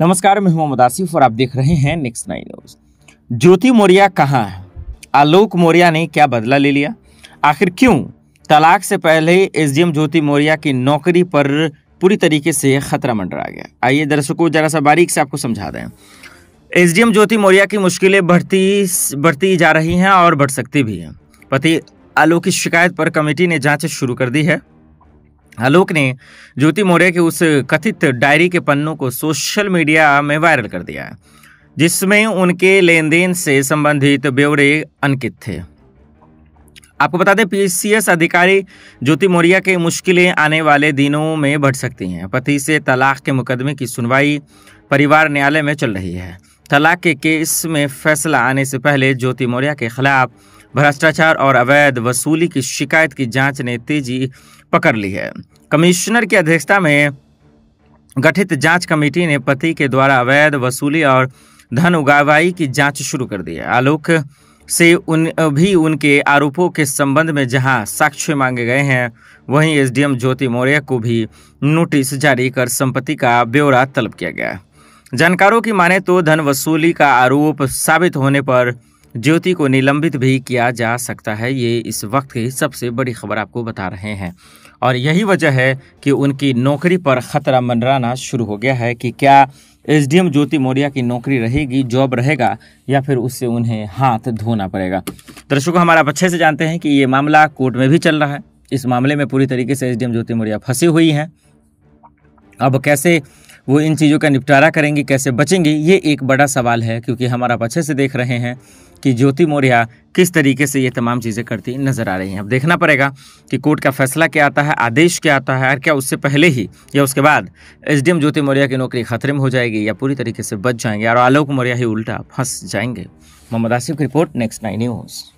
नमस्कार मैं मोहम्मद आसिफ और आप देख रहे हैं next nine news Jyoti Maurya कहाँ है आलोक मौर्या ने क्या बदला ले लिया आखिर क्यों तलाक से पहले एसडीएम ज्योति मौर्या की नौकरी पर पूरी तरीके से खतरा मंडरा गया आइए दर्शकों जरा सा बारीक से आपको समझा दें एसडीएम ज्योति मौर्या की मुश्किलें बढ़ती बढ़ती जा रही हैं और बढ़ सकती भी हैं पति आलोक की शिकायत पर कमेटी ने जांच शुरू कर दी है आलोक ने ज्योति मौर्य के उस कथित डायरी के पन्नों को सोशल मीडिया में वायरल कर दिया जिसमें उनके लेन देन से संबंधित ब्यौरे अंकित थे आपको बता दें पीसीएस अधिकारी ज्योति मौर्य के मुश्किलें आने वाले दिनों में बढ़ सकती हैं पति से तलाक के मुकदमे की सुनवाई परिवार न्यायालय में चल रही है तलाक के केस में फैसला आने से पहले ज्योति मौर्य के खिलाफ भ्रष्टाचार और अवैध वसूली की शिकायत की जांच ने तेजी पकड़ ली है कमिश्नर की अध्यक्षता में गठित जांच कमेटी ने पति के द्वारा अवैध वसूली और धन उगावाई की जांच शुरू कर दी है आलोक से उन भी उनके आरोपों के संबंध में जहां साक्ष्य मांगे गए हैं वहीं एसडीएम ज्योति मौर्य को भी नोटिस जारी कर संपत्ति का ब्यौरा तलब किया गया जानकारों की माने तो धन वसूली का आरोप साबित होने पर ज्योति को निलंबित भी किया जा सकता है ये इस वक्त की सबसे बड़ी खबर आपको बता रहे हैं और यही वजह है कि उनकी नौकरी पर खतरा मंडराना शुरू हो गया है कि क्या एसडीएम ज्योति मौर्या की नौकरी रहेगी जॉब रहेगा या फिर उससे उन्हें हाथ धोना पड़ेगा दर्शकों हमारा आप अच्छे से जानते हैं कि ये मामला कोर्ट में भी चल रहा है इस मामले में पूरी तरीके से एसडीएम ज्योति मौर्या फंसी हुई हैं अब कैसे वो इन चीज़ों का निपटारा करेंगी कैसे बचेंगी ये एक बड़ा सवाल है क्योंकि हमारा आप अच्छे से देख रहे हैं कि ज्योति मौर्या किस तरीके से ये तमाम चीज़ें करती नज़र आ रही हैं अब देखना पड़ेगा कि कोर्ट का फैसला क्या आता है आदेश क्या आता है और क्या उससे पहले ही या उसके बाद एसडीएम ज्योति मौर्या की नौकरी खतरे में हो जाएगी या पूरी तरीके से बच जाएंगे और आलोक मौर्या ही उल्टा फंस जाएंगे मोहम्मद आसिफ की रिपोर्ट नेक्स्ट नाइन न्यूज़